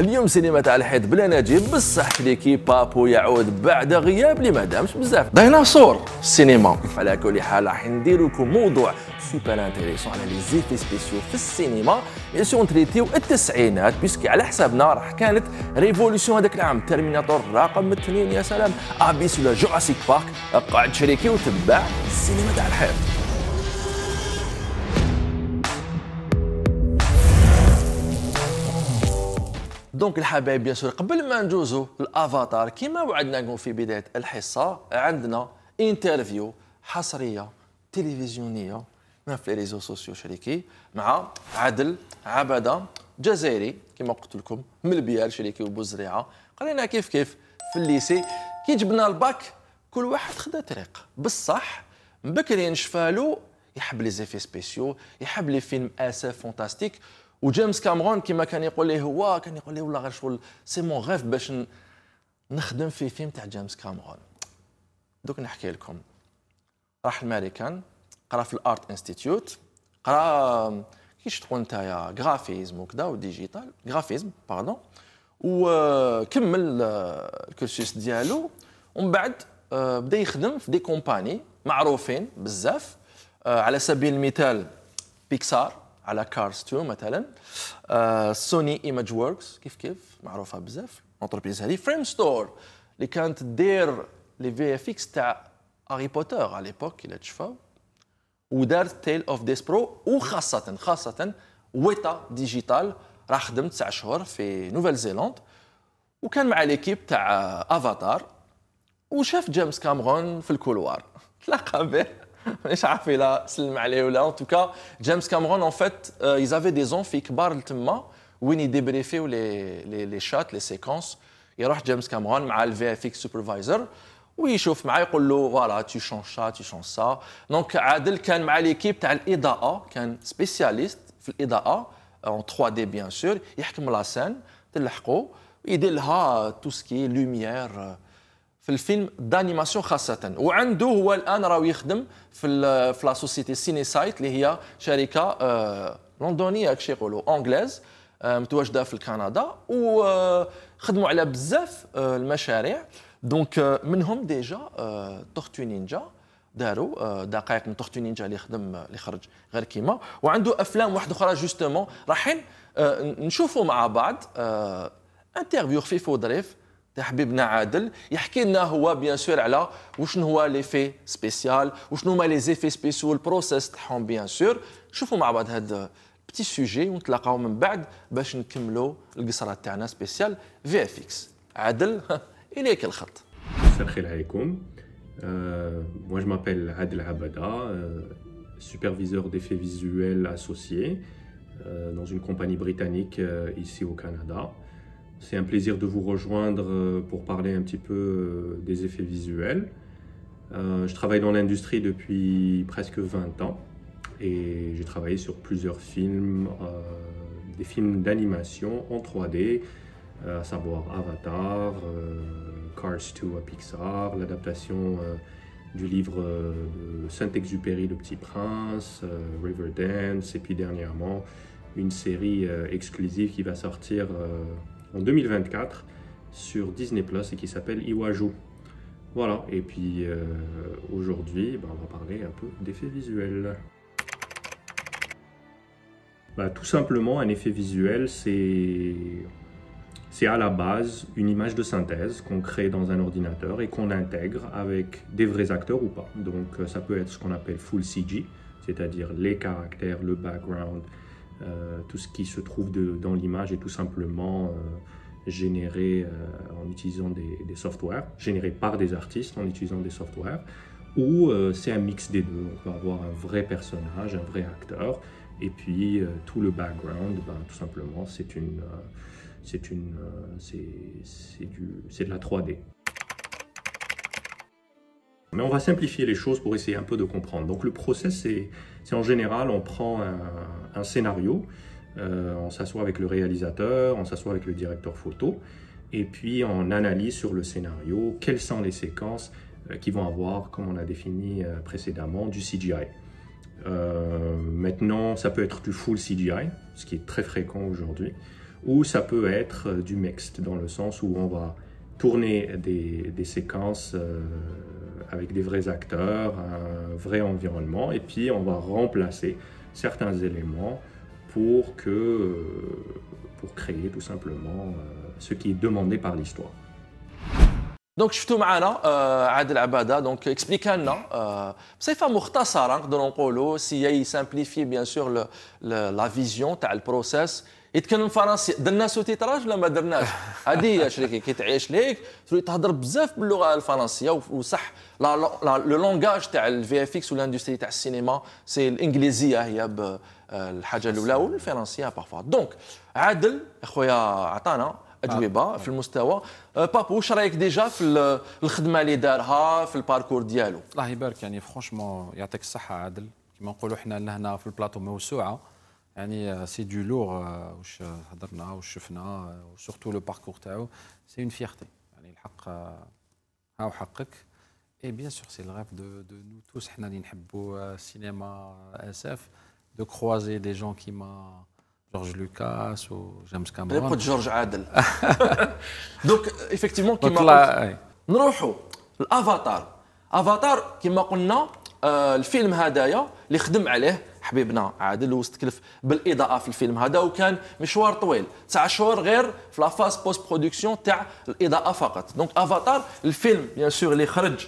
اليوم سينما تاع الحيط بلا نجيب بصح كليكي بابو يعود بعد غياب اللي ما دامش بزاف ديناصور السينما على كل حال راح ندير لكم موضوع سوبر انتريسون على لي زيفي سبيسيو في السينما بيان سور تريتيو التسعينات بيسكي على حسابنا راح كانت ريفوليسيون هذاك العام ترميناتور رقم اثنين يا سلام ابيس ولا جوراسيك بارك قعد شريكي وتبع السينما تاع الحيط دونك الحبايب بيان سور قبل ما ندوزو الافاتار كيما وعدناكم في بدايه الحصه عندنا انترفيو حصريه تلفزيونيه في ريزو سوسيو شريكي مع عدل عبده جزائري كما قلت لكم من البيار شريكي وبوزريعه قرينا كيف كيف في الليسي كي جبنا الباك كل واحد خدا طريق بصح بكري نشفالو يحب لي زيفي سبيسيو يحب لي فيلم اسف فونتاستيك وجيمس كامرون كما كان يقول لي هو كان يقول لي والله غير شغل سي مون غيف باش نخدم في فيلم تاع جيمس كامرون دوك نحكي لكم راح الماريكان قرا في الارت انستيتيوت قرا كيش تقول نتايا غرافيزم وكذا وديجيتال غرافيزم باردون وكمل الكورسوس ديالو ومن بعد آه، بدا يخدم في دي كومباني معروفين بزاف آه، على سبيل المثال بيكسار على كارز 2 مثلا سوني ايمج وركس كيف كيف معروفه بزاف لونتربريز هذه فريم ستور اللي كانت دير لي في اف اكس تاع هاري بوتر على ليبوك الى تشفاو ودارت تيل اوف ديس برو وخاصه خاصه ويتا ديجيتال راه خدمت تسع شهور في نوفل زيلاند وكان مع ليكيب تاع افاتار وشاف جيمس كامرون في الكولوار تلاقى به Je James Cameron, en fait, euh, ils avaient des enfants qui barrent les les séquences. James Cameron, le VFX Supervisor. voilà, tu changes ça, tu changes ça. Donc, qui est spécialiste euh, en 3D bien sûr. la scène, tout ce qui est lumière. Euh, في الفيلم دانيماسيون خاصة وعنده هو الآن راهو يخدم في في لا سوسيتي سيني سايت اللي هي شركة آه، لندنية كشي يقولوا أونجليز آه، متواجدة في كندا وخدموا على بزاف آه، المشاريع دونك منهم ديجا تورتو نينجا داروا دقائق من تورتو نينجا اللي خدم اللي خرج غير كيما وعنده افلام واحده اخرى جوستومون رايحين نشوفوا مع بعض انترفيو خفيف وظريف حبيبنا عادل يحكي لنا هو بيان سور على وشنو هو لي في سبيسيال وشنو هما لي زيفي سبيسيو البروسيس تاعهم بيان سور شوفوا مع بعض هذا بتي سوجي ونتلاقاو من بعد باش نكملوا القصره تاعنا سبيسيال في اف اكس عادل اليك الخط مساء الخير عليكم euh, moi je m'appelle Adel سوبرفيزور euh, superviseur d'effets visuels associé euh, dans une compagnie britannique ici au Canada. C'est un plaisir de vous rejoindre euh, pour parler un petit peu euh, des effets visuels. Euh, je travaille dans l'industrie depuis presque 20 ans et j'ai travaillé sur plusieurs films, des films d'animation en 3D, à savoir Avatar, Cars 2 à Pixar, l'adaptation du livre Saint-Exupéry, Le Petit Prince, Riverdance, et puis dernièrement une série exclusive qui va sortir en 2024 sur Disney Plus et qui s'appelle Iwaju. Voilà, et puis euh, aujourd'hui, ben, on va parler un peu d'effets visuels. Ben, tout simplement, un effet visuel, c'est c'est à la base une image de synthèse qu'on crée dans un ordinateur et qu'on intègre avec des vrais acteurs ou pas. Donc euh, ça peut être ce qu'on appelle full CG, c'est-à-dire les caractères, le background, euh, tout ce qui se trouve dans l'image est tout simplement euh, généré euh, en utilisant des, softwares, généré par des artistes en utilisant des softwares, ou c'est un mix des deux. On peut avoir un vrai personnage, un vrai acteur, et puis tout le background, ben, tout simplement, c'est une c'est une c'est de la 3D. Mais on va simplifier les choses pour essayer un peu de comprendre. Donc le process, c'est en général, on prend un, scénario, euh, on s'assoit avec le réalisateur, on s'assoit avec le directeur photo, et puis on analyse sur le scénario quelles sont les séquences euh, qui vont avoir, comme on a défini euh, précédemment, du CGI. maintenant, ça peut être du full CGI, ce qui est très fréquent aujourd'hui, ou ça peut être du mixte, dans le sens où on va tourner des, des séquences avec des vrais acteurs, un vrai environnement, et puis on va remplacer certains éléments pour, que, pour créer tout simplement euh, ce qui est demandé par l'histoire. دونك شفتوا معنا عادل عباده دونك اكسبليكا لنا بصفه مختصره نقدر نقولوا si اي سامبليفي bien sûr la vision تاع process. يتكلم فرنسي درنا سو تيتراج ولا ما درناش هذه هي شريكي كي تعيش ليك تولي تهضر بزاف باللغه الفرنسيه وصح لو لونغاج تاع الفي اف اكس والاندستري تاع السينما سي الانجليزيه هي آه، الحاجه الاولى والفرنسيه بارفوا دونك عادل اخويا عطانا اجوبه آه. في المستوى آه، بابو واش رايك ديجا في الخدمه اللي دارها في الباركور ديالو الله يبارك يعني فرونشمون يعطيك الصحه عادل كما نقولوا حنا لهنا في البلاطو موسوعه يعني سي دو لور واش هضرنا واش شفنا وسورتو لو باركور تاعو سي اون فيغتي يعني الحق هاو حقك اي بيان سور سي الغاف دو دو نو توس حنا اللي نحبوا السينما اسف دو كروازي دي جون كيما جورج لوكاس وجيمس كامرون ريبوت جورج عادل دوك ايفيكتيفمون كيما نروحوا الافاتار افاتار كيما قلنا الفيلم هذايا اللي خدم عليه حبيبنا عادل واستكلف بالاضاءه في الفيلم هذا وكان مشوار طويل تسع شهور غير في لافاس بوست برودكسيون تاع الاضاءه فقط دونك افاتار الفيلم بيان سور اللي خرج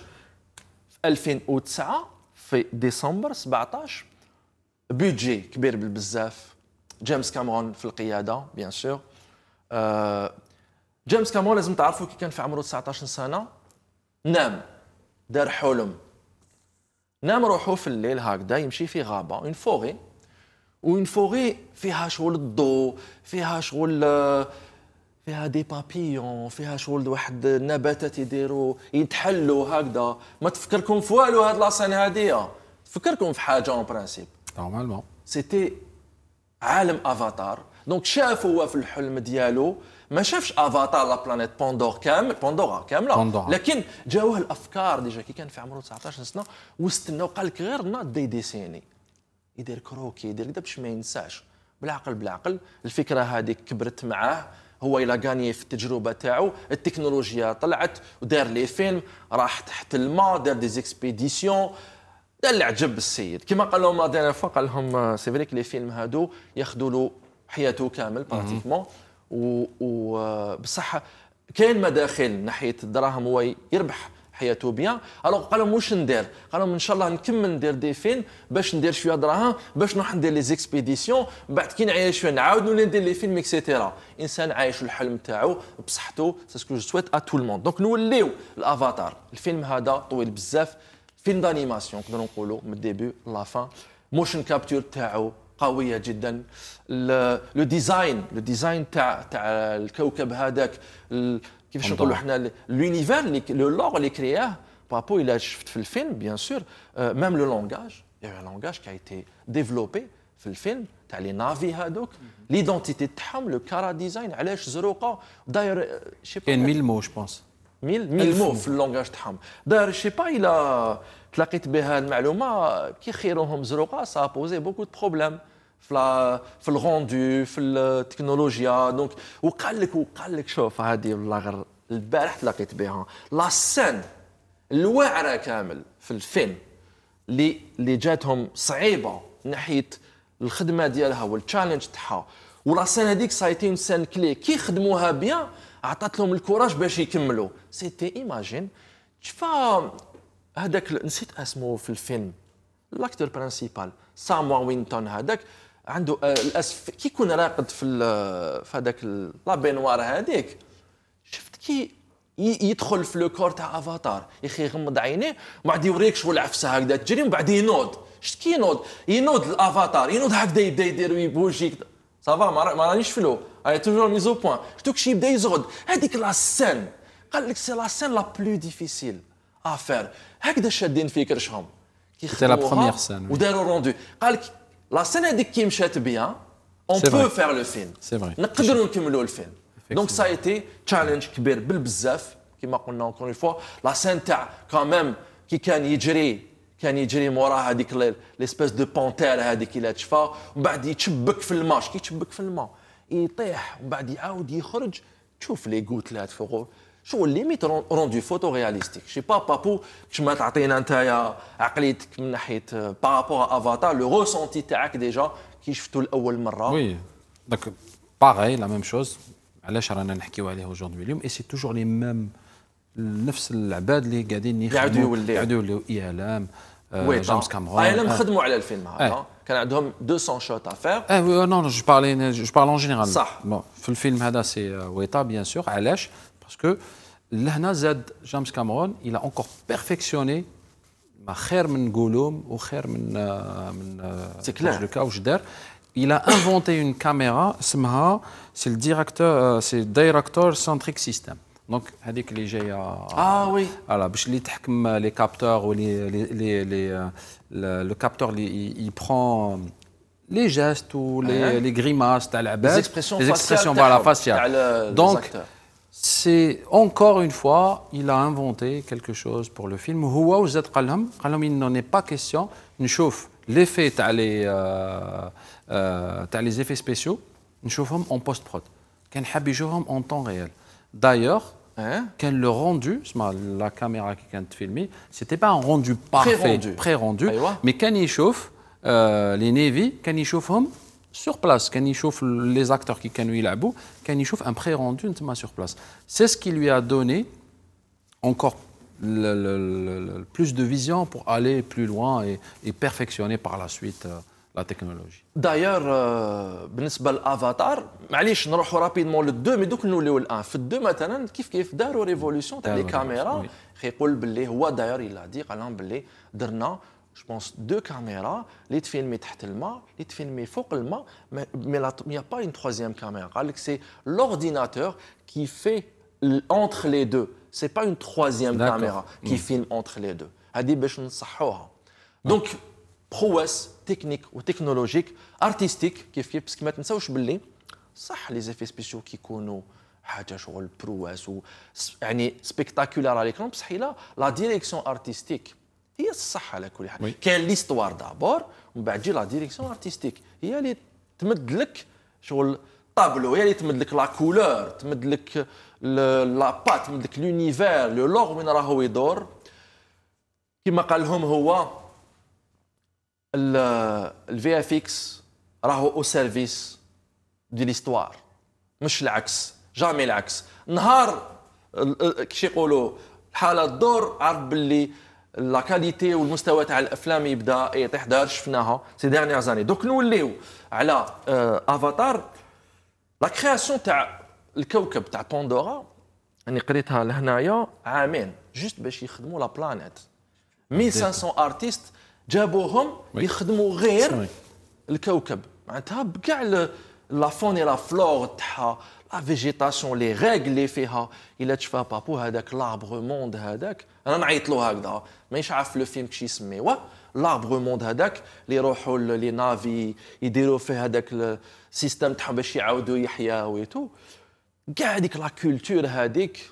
في 2009 في ديسمبر 17 بيجي كبير بزاف جيمس كامرون في القياده بيان سور أه جيمس كامرون لازم تعرفوا كي كان في عمره 19 سنه نام دار حلم نام روحو في الليل هكذا يمشي في غابه اون فوغي وين فوغي فيها شغل الضو فيها شغل آه، فيها دي بابيون فيها شغل واحد النباتات يديروا يتحلوا هكذا ما تفكركم في والو هاد لاسين هاديه تفكركم في حاجه اون برانسيب نورمالمون سيتي عالم افاتار دونك شاف هو في الحلم ديالو ما شافش افاتار لا بلانيت بوندور كامل بوندورا كامله بوندورا. لكن جاوه الافكار ديجا كي كان في عمره 19 سنه واستناو قال لك غير ناض دي ديسيني يدير كروكي يدير كذا باش ما ينساش بالعقل بالعقل الفكره هذيك كبرت معاه هو الى غاني في التجربه تاعو التكنولوجيا طلعت ودار لي فيلم راح تحت الماء دار دي زيكسبيديسيون دا اللي عجب السيد كما قال لهم لا ديرنيير فوا قال لهم سي فريك لي فيلم هادو ياخذوا له حياته كامل براتيكمون وبصح كاين مداخل ناحيه الدراهم هو يربح حياته بيان الوغ قال لهم واش ندير قال لهم ان شاء الله نكمل ندير دي فيلم باش ندير شويه دراهم باش نروح ندير لي زيكسبيديسيون بعد كي نعيش شويه نعاود نولي ندير لي فيلم اكسيتيرا انسان عايش الحلم تاعو بصحته سي سكو جو سويت ا تو الموند دونك نوليو الافاتار الفيلم هذا طويل بزاف فيلم دانيماسيون نقدروا نقولوا من ديبي لا فان موشن كابتور تاعو قويه جدا لو ديزاين لو ديزاين تاع تاع الكوكب هذاك كيفاش نقولوا احنا لونيفير لو لور اللي كرياه بابو الى شفت في الفيلم بيان سور ميم لو لونغاج يا لونغاج كي ايتي ديفلوبي في الفيلم تاع لي نافي هذوك ليدونتيتي تاعهم لو كارا ديزاين علاش زروقه داير شي كاين 1000 مو جو بونس 1000 1000 مو في اللونغاج تاعهم داير شي با الى تلاقيت بها المعلومه كي خيروهم زروقه سا بوزي بوكو دو بروبليم في في الغوندو في التكنولوجيا دونك وقال لك وقال لك شوف هذه والله غير البارح تلاقيت بها لا سين الواعره كامل في الفيلم اللي اللي جاتهم صعيبه ناحيه الخدمه ديالها والتشالنج تاعها ولا سين هذيك سايتي سين كلي كي خدموها بيان عطات لهم الكوراج باش يكملوا سيتي ايماجين شفا هذاك نسيت اسمه في الفيلم لاكتور برانسيبال ساموا وينتون هذاك عنده آه، للاسف كي يكون راقد في آه، في هذاك لابينوار هذيك شفت كي يدخل في لو كور تاع افاتار يا اخي يغمض عينيه ومن بعد يوريك شو العفسه هكذا تجري ومن بعد ينوض شفت كي ينوض ينوض الافاتار ينوض هكذا يبدا يدير ويبوجي صافا ما رانيش فلو اي توجور ميزو بوان شفتو كي يبدا يزغد هذيك لا سين قال لك سي لا سين لا بلو ديفيسيل افير هكذا شادين في كرشهم كي سي وداروا روندو قال لك لا سين هذيك كي مشات بيان اون بو فير لو فيلم نقدروا نكملوا الفيلم دونك سا ايتي تشالنج كبير بالبزاف كما قلنا اونكور اون فوا لا سين تاع كامام كي كان يجري كان يجري موراها هذيك ليسبيس دو بونتير هذيك اللي تشفى ومن بعد يتشبك في الماش كي يتشبك في الماء يطيح ومن بعد يعاود يخرج تشوف لي غوتلات فوق Je suis limite rendu photo réalistique. Je sais pas, Papou, tu par rapport à Avatar, le ressenti des déjà qui est la Oui. Donc, pareil, la même chose. aujourd'hui, et c'est toujours les mêmes. le 200 e ah, e shots à faire. Eh non, je parle en général. le film, c'est Weta, bien sûr. Parce que Là, là, James Cameron, il a encore perfectionné, mais cher Gouloum, ou cher monsieur, euh, c'est clair. il a inventé une caméra. C'est C'est le directeur, euh, c'est director centric system. Donc, c'est des clichés à Ah oui. Voilà, je euh, les capteurs le capteur, il prend les gestes ou les ah. les grimaces, les expressions, les expressions faciales. Donc c'est encore une fois, il a inventé quelque chose pour le film. il n'en est pas question. chauffe l'effet, les, euh, euh les effets spéciaux, chauffe en post-prod. Quand en temps réel. D'ailleurs, hein? quand le rendu, la caméra qui vient de filmer, c'était pas un rendu parfait, pré-rendu, mais quand il chauffe, euh, les Navy, quand il chauffe sur place, quand il chauffe les acteurs qui canu là-bas, quand il chauffe un pré-rendu sur place. C'est ce qui lui a donné encore plus de vision pour aller plus loin et, perfectionner par la suite euh, la technologie. D'ailleurs, euh, à l'avatar, je vais rapidement le 2, mais donc nous le 1. Le 2, maintenant, qui fait d'ailleurs révolution, les caméras, oui. d'ailleurs, il a dit, Alain Blé, je pense, deux caméras, les filmer تحت الماء, les filmer فوق mais, il n'y a pas une troisième caméra. C'est l'ordinateur qui fait entre les deux. Ce n'est pas une troisième caméra qui hmm. filme entre les deux. Hmm. Donc, prouesse technique ou technologique, artistique, qui fait, parce que maintenant, ça, je les effets spéciaux qui connaissent. les شغل ou يعني سبيكتاكولار على ليكرون بصح la direction artistique. هي الصح على كل حال كاين ليستوار دابور ومن بعد تجي لا ديريكسيون ارتستيك هي اللي تمد لك شغل طابلو هي اللي تمد لك لا كولور تمد لك لا با تمد لك لونيفير لو لوغ وين راهو يدور كما قال لهم هو الفي اف اكس راهو او سيرفيس دي ليستوار مش العكس جامي العكس نهار كيش يقولوا الحاله الدور عرف باللي لا كاليتي والمستوى تاع الافلام يبدا يطيح دار شفناها سي ديرنيير زاني دوك نوليو على افاتار لا كرياسيون تاع الكوكب تاع بوندورا انا قريتها لهنايا عامين جوست باش يخدموا لا بلانيت 1500 ارتيست جابوهم يخدموا غير الكوكب معناتها بكاع la faune et la flore, la végétation, les règles, les faits, il a tu fais pas pour l'arbre monde, hadak. On a dit le hagda, mais je le film qui se l'arbre monde hadak, les rochol, les navi, ils dérouvent hadak le système de habashi aoudou yahya et tout. Gardez la culture hadik,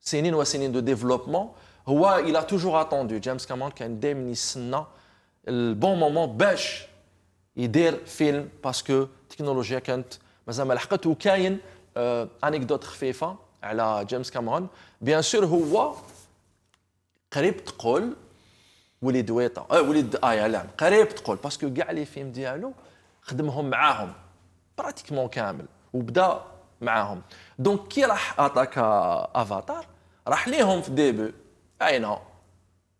c'est une ou c'est de développement. Ouais, il a toujours attendu. James Cameron qui a une démission, le bon moment, bêche, il dérouve film parce que التكنولوجيا كانت مازال ما لحقت وكاين انكدوت آه، خفيفه على جيمس كامون بيان سور هو قريب تقول وليد ويطا آه وليد ايا آه، لا قريب تقول باسكو كاع لي فيلم ديالو خدمهم معاهم براتيكمون كامل وبدا معاهم دونك كي راح اتاك افاتار راح ليهم في الديبو اين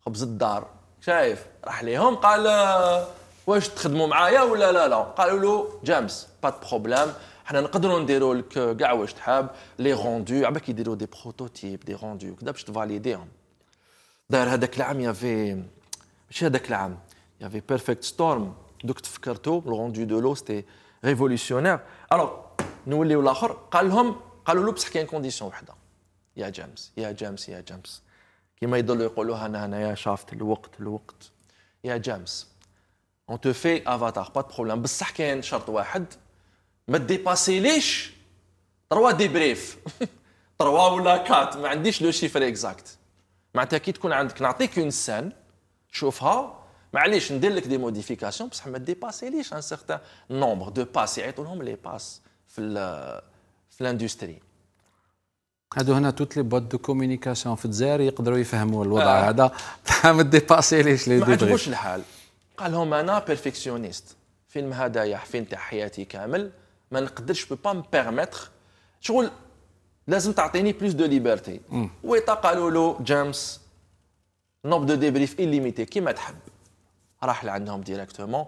خبز الدار شايف راح ليهم قال آه، واش تخدموا معايا ولا لا لا قالوا له جامس با بروبليم حنا نقدروا نديروا لك كاع واش تحاب لي روندو بالك يديروا دي بروتوتيب دي روندو كذا باش تفاليديهم داير هذاك العام يافي ماشي هذاك العام يافي بيرفكت ستورم دوك تفكرتو الروندو دو لو سيتي ريفوليسيونير الوغ نوليو الاخر قال لهم قالوا له بصح كاين كونديسيون وحده يا جامس يا جامس يا جامس كيما يضلوا يقولوها انا يا شافت الوقت الوقت يا جامس اون تو في افاتار با بروبليم بصح كاين شرط واحد ما ديباسيليش تروا دي بريف تروا ولا كات ما عنديش لو شيفر اكزاكت معناتها كي تكون عندك نعطيك اون سان شوفها معليش ندير لك دي موديفيكاسيون بصح ما ديباسيليش ان سيغتان نومبر دو باس يعيطوا لهم لي باس في ال في الاندستري هادو هنا توت لي بوات دو كومونيكاسيون في الجزائر يقدروا يفهموا الوضع آه. هذا ما ديباسيليش لي دي ما عجبوش الحال قال لهم انا بيرفكسيونيست فيلم هذايا حفين تاع حياتي كامل ما نقدرش بو با بيرميتر شغل لازم تعطيني بلوس دو ليبرتي ويتا قالوا له جيمس نوب دو ديبريف ايليميتي كيما تحب راح لعندهم ديريكتومون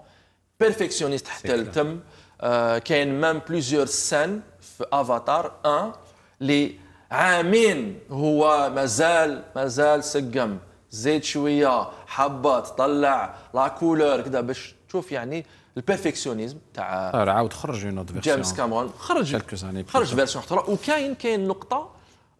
بيرفكسيونيست حتى التم آه، كاين مام بليزيور سان في افاتار 1 اللي عامين هو مازال مازال سقم زيت شويه حبات طلع لا كولور كذا باش تشوف يعني البيرفكسيونيزم تاع آه، عاود خرج اون فيرسيون جيمس كامون خرج خرج فيرسيون اخرى وكاين كاين نقطه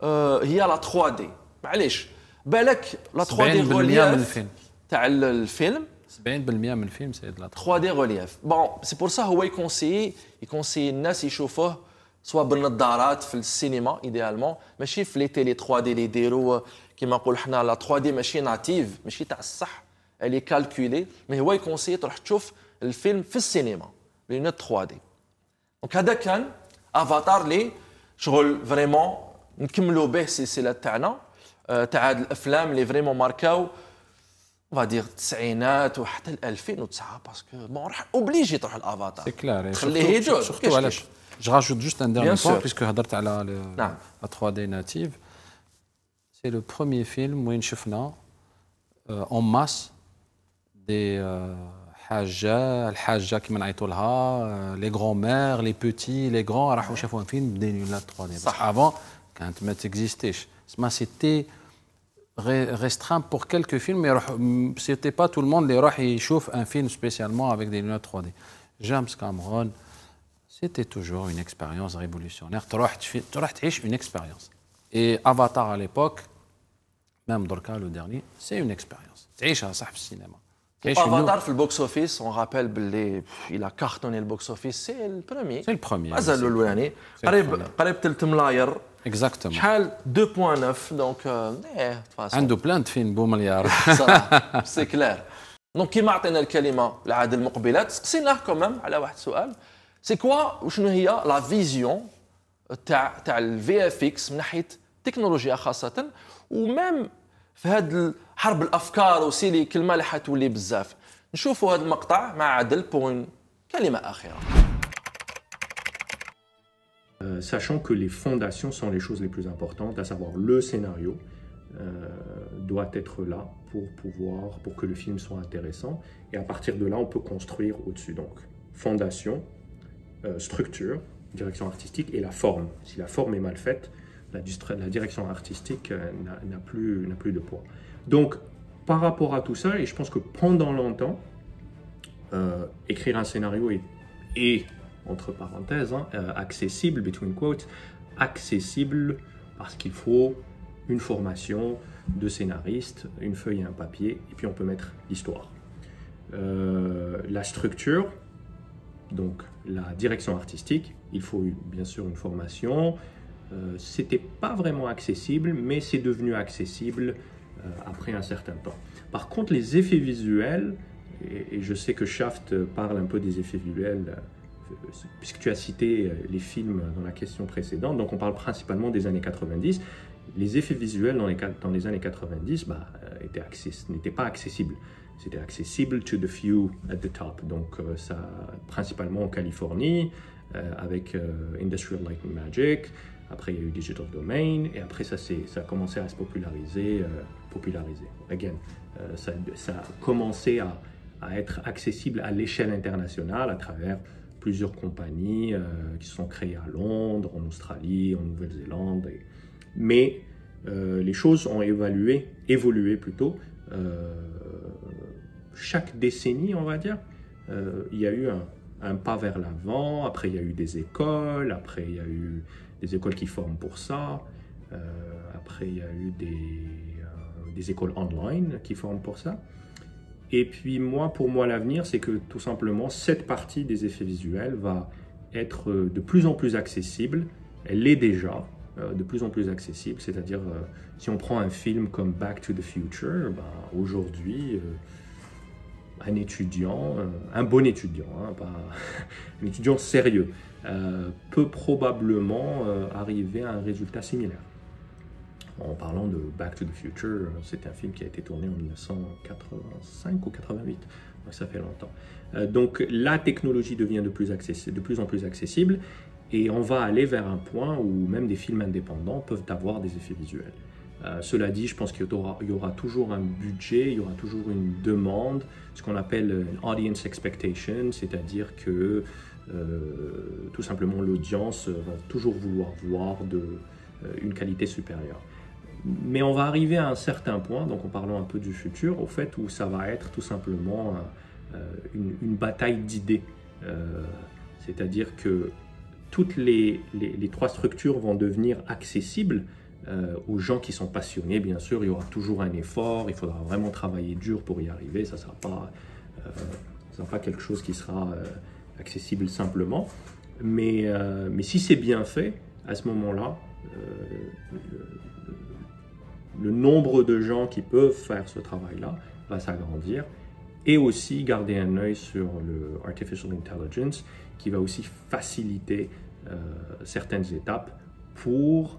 آه، هي لا 3 دي معليش بالك لا 3 دي غولياف من الفيلم تاع الفيلم 70% من الفيلم سيد لا 3 دي غولياف بون سي بور سا هو يكونسيي يكونسيي الناس يشوفوه سوا بالنظارات في السينما ايديالمون ماشي في لي تيلي 3 دي اللي يديروا كيما نقول حنا لا 3 دي ماشي ناتيف ماشي تاع الصح اللي كالكولي مي هو يكونسي تروح تشوف الفيلم في السينما لونات 3 دي دونك هذا كان افاتار لي شغل فريمون نكملوا به السلسله تاعنا آه، تاع هاد الافلام اللي فريمون ماركاو فادير التسعينات وحتى ال 2009 باسكو بون راح اوبليجي تروح الافاتار سي كلار تخليه يجوز شفتو علاش جراجوت جوست ان ديرني بوان بيسكو هضرت على نعم 3 دي ناتيف c'est le premier film où on euh, en masse des euh, Hajja, euh, les grands-mères, les petits, les grands, chaque fois un film des lunettes 3D. Avant, quand ما existait, C'était restreint pour quelques films, mais hum, c'était pas tout le monde les راح يشوف un film spécialement avec des lunettes 3D. James Cameron, c'était toujours une expérience révolutionnaire. Tu as une expérience. Et Avatar à l'époque, même Dorka, le dernier, c'est une expérience. C'est un sahab cinéma. Avatar, le box-office, on rappelle, il a cartonné le box-office, c'est le premier. C'est le premier. C'est 3 milliards. Exactement. Chal 2.9, donc, euh, Un eh, de plein de films, C'est clair. Donc, qui m'a donné le kalima, à Mokbilat, c'est là quand même, à la question. C'est quoi, la vision تاع تاع الفي اف اكس من ناحيه تكنولوجيا خاصه ومام في هذه حرب الافكار وسيلي كلمه راح تولي بزاف نشوفوا هذا المقطع مع عدل بوين كلمه اخيره euh, Sachant que les fondations sont les choses les plus importantes, à savoir le scénario, euh, doit être là pour pouvoir, pour que le film soit intéressant. Et à partir de là, on peut construire au-dessus. Donc, fondation, euh, structure, direction artistique et la forme. Si la forme est mal faite, la, la direction artistique euh, n'a plus, plus de poids. Donc, par rapport à tout ça, et je pense que pendant longtemps, euh, écrire un scénario est, entre parenthèses, hein, euh, accessible, between quotes, accessible parce qu'il faut une formation de scénariste, une feuille et un papier, et puis on peut mettre l'histoire. la structure, donc la direction artistique. Il faut bien sûr une formation. Euh, C'était pas vraiment accessible, mais c'est devenu accessible euh, après un certain temps. Par contre, les effets visuels, et, je sais que Shaft parle un peu des effets visuels, euh, puisque tu as cité euh, les films dans la question précédente, donc on parle principalement des années 90. Les effets visuels dans les, années 90 bah, n'étaient pas accessibles. C'était accessible to the few at the top. Donc, euh, ça, principalement en Californie, euh, avec euh, Industrial Lightning Magic. Après, il y a eu Digital Domain. Et après, ça, ça a commencé à se populariser. populariser. Again, ça, ça, a commencé à, à être accessible à l'échelle internationale à travers plusieurs compagnies qui qui sont créées à Londres, en Australie, en Nouvelle-Zélande. Mais les choses ont évalué, évolué plutôt chaque décennie, on va dire, euh, il y a eu un, pas vers l'avant, après il y a eu des écoles, après il y a eu des écoles qui forment pour ça, euh, après il y a eu des, euh, des écoles online qui forment pour ça. Et puis moi, pour moi, l'avenir, c'est que tout simplement, cette partie des effets visuels va être de plus en plus accessible. Elle l'est déjà, de plus en plus accessible. C'est-à-dire, si on prend un film comme Back to the Future, ben, aujourd'hui, un étudiant, euh, un bon étudiant, hein, un étudiant sérieux, euh, peut probablement euh, arriver à un résultat similaire. En parlant de Back to the Future, c'est un film qui a été tourné en 1985 ou 88, ça fait longtemps. donc la technologie devient de plus en plus accessible et on va aller vers un point où même des films indépendants peuvent avoir des effets visuels. Euh, cela dit, je pense qu'il y aura, toujours un budget, il y aura toujours une demande, ce qu'on appelle une audience expectation, c'est-à-dire que euh, tout simplement l'audience va toujours vouloir voir de, euh, une qualité supérieure. Mais on va arriver à un certain point, donc en parlant un peu du futur, au fait où ça va être tout simplement une, bataille d'idées. c'est-à-dire que toutes les trois structures vont devenir accessibles euh, aux gens qui sont passionnés, bien sûr, il y aura toujours un effort, il faudra vraiment travailler dur pour y arriver, ça ne sera, pas, euh, pas quelque chose qui sera euh, accessible simplement. Mais, mais si c'est bien fait, à ce moment-là, le, nombre de gens qui peuvent faire ce travail-là va s'agrandir. Et aussi garder un œil sur le intelligence qui va aussi faciliter certaines étapes pour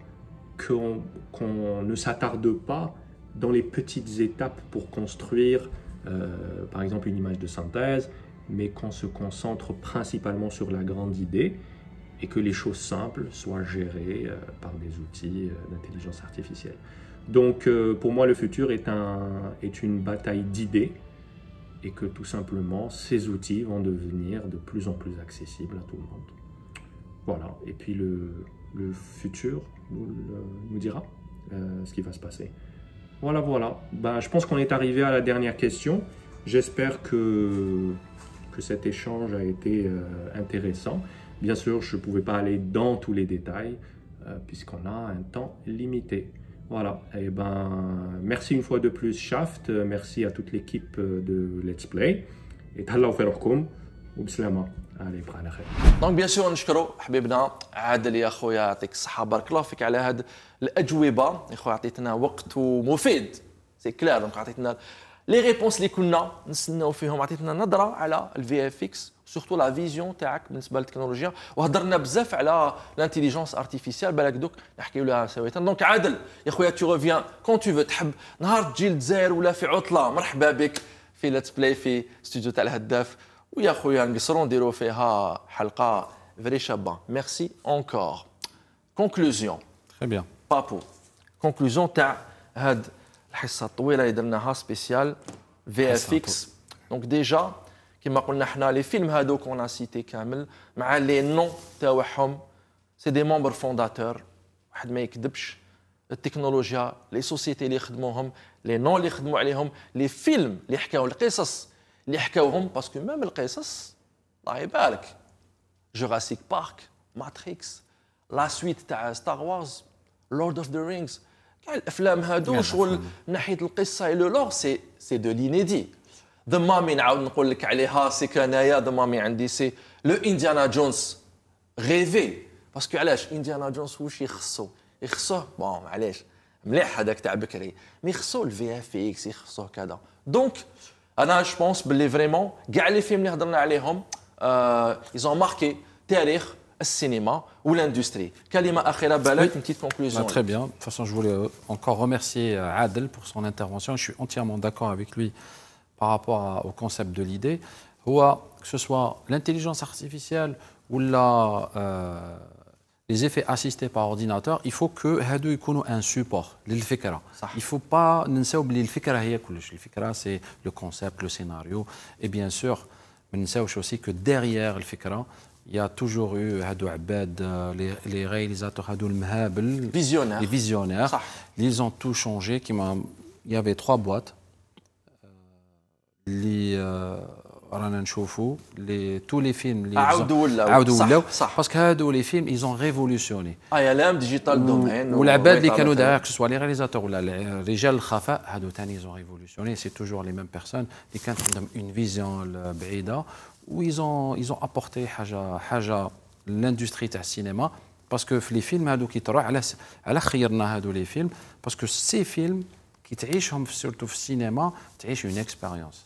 qu'on ne s'attarde pas dans les petites étapes pour construire, euh, par exemple, une image de synthèse, mais qu'on se concentre principalement sur la grande idée et que les choses simples soient gérées euh, par des outils euh, d'intelligence artificielle. Donc pour moi, le futur est, un, est une bataille d'idées et que tout simplement, ces outils vont devenir de plus en plus accessibles à tout le monde. Voilà, et puis le, le futur nous, dira euh, ce qui va se passer. Voilà, voilà. Ben, je pense qu'on est arrivé à la dernière question. J'espère que, que cet échange a été euh, intéressant. Bien sûr, je ne pouvais pas aller dans tous les détails euh, puisqu'on a un temps limité. Voilà, et eh ben merci une fois de plus Shaft, merci à toute l'équipe de Let's Play et Tallah Ferrokum, ou الله يبقى على خير دونك بيان سور نشكروا حبيبنا عادل يا خويا يعطيك الصحه بارك الله فيك على هاد الاجوبه يا خويا عطيتنا وقت ومفيد سي كلير دونك عطيتنا لي ريبونس اللي كنا نستناو فيهم عطيتنا نظره على الفي اف اكس سورتو لا فيزيون تاعك بالنسبه للتكنولوجيا وهضرنا بزاف على لانتيليجونس ارتيفيسيال بالك دوك نحكيو لها سويتا دونك عادل يا خويا تو ريفيان كون تو فو تحب نهار تجي للجزائر ولا في عطله مرحبا بك في ليتس بلاي في استوديو تاع الهداف ويا خويا نقصروا نديروا فيها حلقه فري شابه ميرسي اونكور كونكلوزيون تري بيان بابو كونكلوزيون تاع هاد الحصه الطويله اللي درناها سبيسيال في اف اكس دونك ديجا كيما قلنا حنا لي فيلم هادو كون سيتي كامل مع لي نون تاعهم سي دي ممبر فونداتور واحد ما يكذبش التكنولوجيا لي سوسيتي اللي خدموهم لي نون اللي خدموا عليهم لي فيلم اللي حكاو القصص اللي حكاوهم باسكو ميم القصص الله يبارك جوراسيك بارك ماتريكس لا سويت تاع ستار وارز لورد اوف ذا رينجز كاع الافلام هادو شغل من ناحيه القصه لو لور سي سي دو لينيدي ذا مامي نعاود نقول لك عليها سي كانايا ذا مامي عندي سي لو انديانا جونز غيفي باسكو علاش انديانا جونز واش يخصو يخصو بون معليش مليح هذاك تاع بكري مي يخصو الفي اف اكس يخصو كذا دونك Je pense vraiment باللي les كاع لي فيلم اللي هضرنا عليهم ايزون ou l'industrie. Kalima une petite conclusion. Bah, très bien. De toute façon, je voulais euh, encore remercier euh, Adel pour son intervention. Je suis entièrement d'accord avec lui par rapport au concept de l'idée. Que ce soit l'intelligence artificielle ou la. Euh, les effets assistés par ordinateur, il faut que un support Il Il faut pas oublier بلي l'idée, c'est le concept, le scénario et bien sûr nous ننساوش aussi que derrière l'idée, il y a toujours eu les, réalisateurs visionnaires. les visionnaires. Ils ont tout changé. Il y avait trois boîtes. Euh, les euh, alors, on va voir tous les films films ont révolutionné. Ils ont révolutionné ah, digital. domaine les que soit les réalisateurs ou les euh, ils ont révolutionné. C'est toujours les mêmes personnes qui ont une vision Ils ont apporté l'industrie du cinéma parce que les films, ils sont venus à la films parce que films, qui surtout cinéma, une expérience.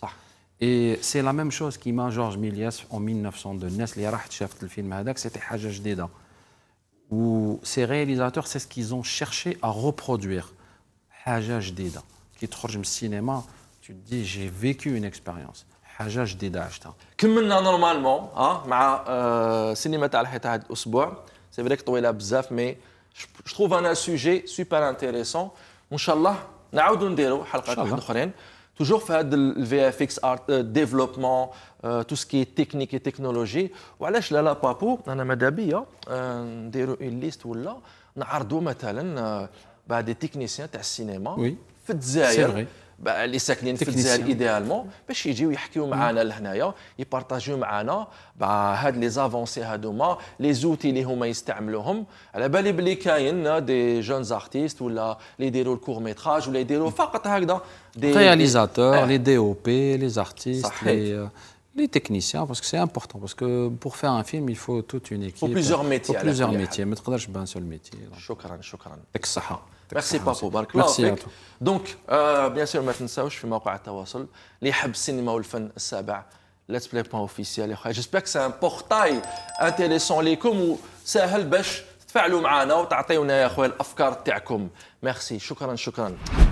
Et c'est la même chose qui m'a Georges Méliès en 1902. Nestlé le film Hadak, c'était Hajj Deda. Où ces réalisateurs, c'est ce qu'ils ont cherché à reproduire. Hajj Deda. Qui regardes le cinéma, tu te dis, j'ai vécu une expérience. Hajj Deda. Comme normalement hein, avec euh, le cinéma تاع الحيط C'est vrai que es là, mais je trouve un sujet super intéressant. Inch'Allah, شاء الله نعاودوا نديروا toujours faire de VFX art, euh, développement, euh, tout ce qui est technique et technologie. Voilà, je l'ai une liste ou là, euh, bah, des techniciens de cinéma, oui. C'est vrai. اللي ساكنين في الجزائر ايديالمون باش يجيو يحكيو معنا لهنايا يبارطاجيو معنا هاد لي زافونسي هادوما لي زوتي اللي هما يستعملوهم على بالي بلي كاين دي جون زارتيست ولا اللي يديروا الكور ميتراج ولا يديروا فقط هكذا دي رياليزاتور لي دي او بي لي زارتيست لي les techniciens, parce que c'est important, parce que pour faire un film, il faut toute une équipe. Pour plusieurs métiers. Pour plusieurs métiers, mais tu ne pas un seul métier. Choukran, choukran. Avec ميرسي بابو بارك الله فيك دونك بيان سور ما تنساوش في موقع التواصل اللي يحب السينما والفن السابع ليتس بلاي بوان اوفيسيال يا خويا جيسبيك سي ان بورتاي انتيريسون ليكم وساهل باش تفعلوا معنا وتعطيونا يا خويا الافكار تاعكم ميرسي شكرا شكرا